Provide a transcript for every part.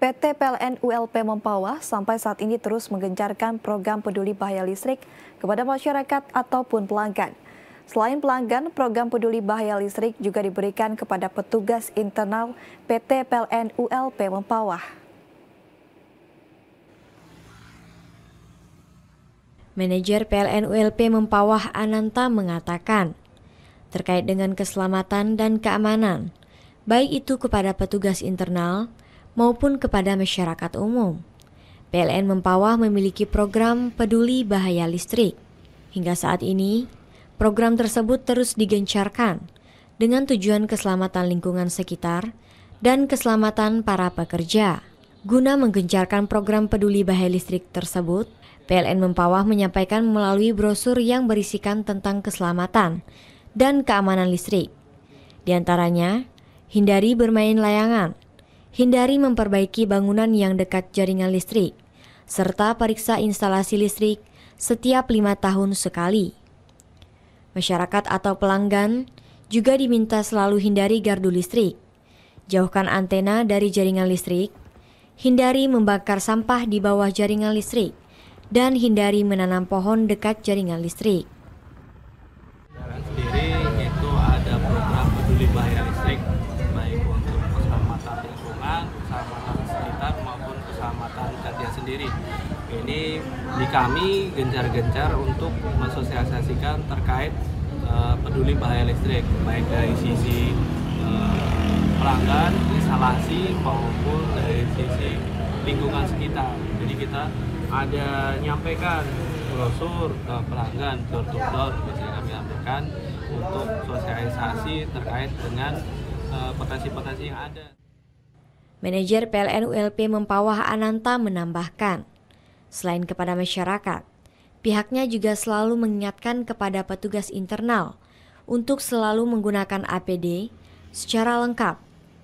PT PLN ULP Mempawah sampai saat ini terus menggencarkan program peduli bahaya listrik kepada masyarakat ataupun pelanggan. Selain pelanggan, program peduli bahaya listrik juga diberikan kepada petugas internal PT PLN ULP Mempawah. Manajer PLN ULP Mempawah Ananta mengatakan, terkait dengan keselamatan dan keamanan, baik itu kepada petugas internal maupun kepada masyarakat umum. PLN Mempawah memiliki program Peduli Bahaya Listrik. Hingga saat ini, program tersebut terus digencarkan dengan tujuan keselamatan lingkungan sekitar dan keselamatan para pekerja. Guna menggencarkan program Peduli Bahaya Listrik tersebut, PLN Mempawah menyampaikan melalui brosur yang berisikan tentang keselamatan dan keamanan listrik. Di antaranya, hindari bermain layangan, Hindari memperbaiki bangunan yang dekat jaringan listrik, serta periksa instalasi listrik setiap lima tahun sekali. Masyarakat atau pelanggan juga diminta selalu hindari gardu listrik, jauhkan antena dari jaringan listrik, hindari membakar sampah di bawah jaringan listrik, dan hindari menanam pohon dekat jaringan listrik. sendiri ini di kami gencar-gencar untuk mensosialisasikan terkait uh, peduli bahaya listrik baik dari sisi uh, pelanggan instalasi maupun dari sisi lingkungan sekitar jadi kita ada nyampaikan brosur ke pelanggan door to door kami sampaikan untuk sosialisasi terkait dengan eh, potensi-potensi uh, yang ada Manajer PLN ULP Mempawah Ananta menambahkan, selain kepada masyarakat, pihaknya juga selalu mengingatkan kepada petugas internal untuk selalu menggunakan APD secara lengkap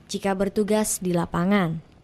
jika bertugas di lapangan.